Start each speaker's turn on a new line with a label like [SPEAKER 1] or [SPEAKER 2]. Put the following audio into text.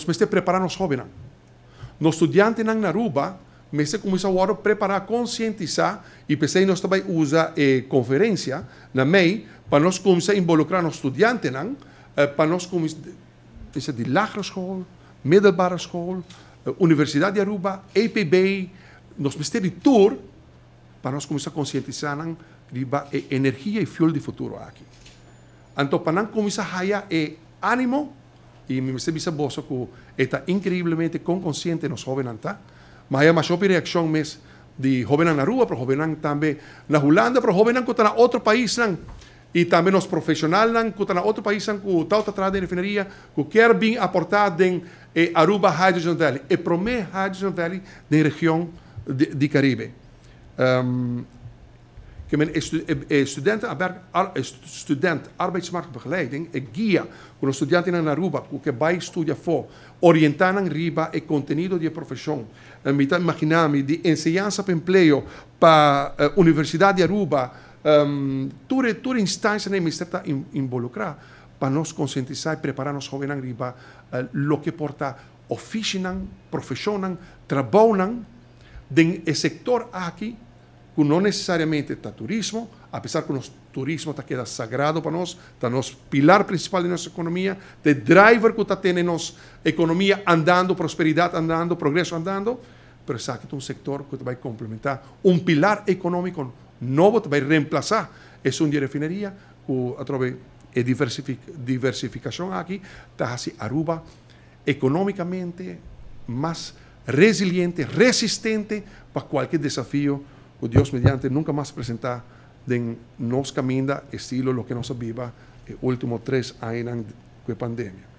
[SPEAKER 1] temos que preparar os jovens. Nos estudantes na Naruba, começar começou a preparar, conscientizar e pensei nós também usar eh, conferência na MEI para nós começar a involucrar os estudantes, eh, para nós começar a de lagere school, middelbare school, eh, Universidade de Aruba, EPB, nós mestre tour para nós começar a conscientizar riba eh, energia e fuel de futuro aqui. Então para nós eh, começar a ganhar ânimo y mi parece que está increíblemente inconsciente increíblemente con consciente los jovenan más Maya de reacción mes en jovenan Aruba, pero jovenan también la Holanda, pero jovenan en otro país y también los profesionales que están otro país que está atrás de refinería que quieren aportar en eh, Aruba Hydrogen Valley el primer Hydrogen Valley de la región de, de Caribe um, student arbeidsmarktbegeleiding, een eh, guia con los estudiantes en Aruba, que vai estudia fo, orientar en riba el contenido de profesión. Eh, Imaginami de enseñanza para empleo para uh, eh, Universidad de Aruba, um, toda, toda instancia en está involucrada para nos concientizar y preparar os los jóvenes Aruba, riba uh, lo que porta oficinan, profesionan, trabajan, den el sector aquí, que no necesariamente está turismo, a pesar que el turismo está queda sagrado para nosotros, está nos pilar principal de nuestra economía, de driver que está en nuestra economía andando, prosperidad andando, progreso andando, pero es aquí un un sector que a complementar un pilar económico nuevo, que a reemplazar es de refinería que través de diversificación diversificación aquí está así Aruba económicamente más resiliente, resistente para cualquier desafío Dios mediante nunca más presenta de nos caminda estilo lo que nos aviva el eh, último tres años de pandemia.